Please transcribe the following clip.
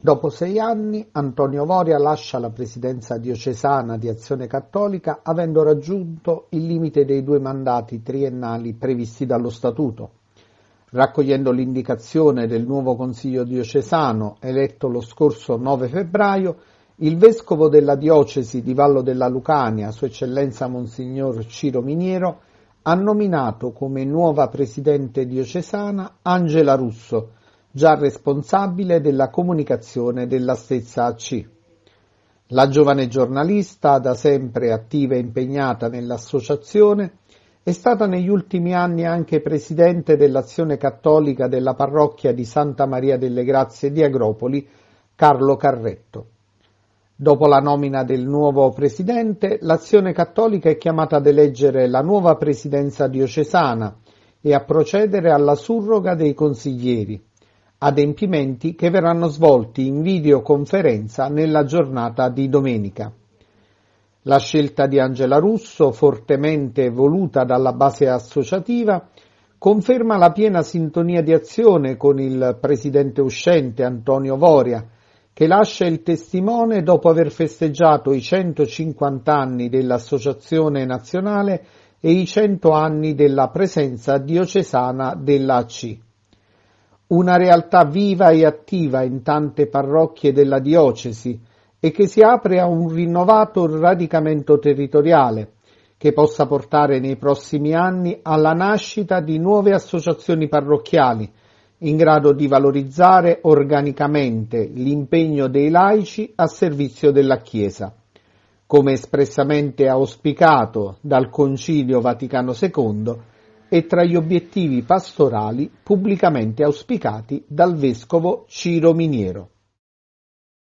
Dopo sei anni Antonio Voria lascia la presidenza diocesana di Azione Cattolica avendo raggiunto il limite dei due mandati triennali previsti dallo Statuto. Raccogliendo l'indicazione del nuovo Consiglio diocesano eletto lo scorso 9 febbraio, il vescovo della diocesi di Vallo della Lucania, Sua Eccellenza Monsignor Ciro Miniero, ha nominato come nuova presidente diocesana Angela Russo, già responsabile della comunicazione della stessa AC. La giovane giornalista, da sempre attiva e impegnata nell'associazione, è stata negli ultimi anni anche presidente dell'azione cattolica della parrocchia di Santa Maria delle Grazie di Agropoli, Carlo Carretto. Dopo la nomina del nuovo presidente, l'azione cattolica è chiamata ad eleggere la nuova presidenza diocesana e a procedere alla surroga dei consiglieri adempimenti che verranno svolti in videoconferenza nella giornata di domenica. La scelta di Angela Russo, fortemente voluta dalla base associativa, conferma la piena sintonia di azione con il presidente uscente Antonio Voria, che lascia il testimone dopo aver festeggiato i 150 anni dell'Associazione Nazionale e i 100 anni della presenza diocesana dell'AC una realtà viva e attiva in tante parrocchie della diocesi e che si apre a un rinnovato radicamento territoriale che possa portare nei prossimi anni alla nascita di nuove associazioni parrocchiali in grado di valorizzare organicamente l'impegno dei laici a servizio della Chiesa, come espressamente auspicato dal Concilio Vaticano II e tra gli obiettivi pastorali pubblicamente auspicati dal vescovo Ciro Miniero.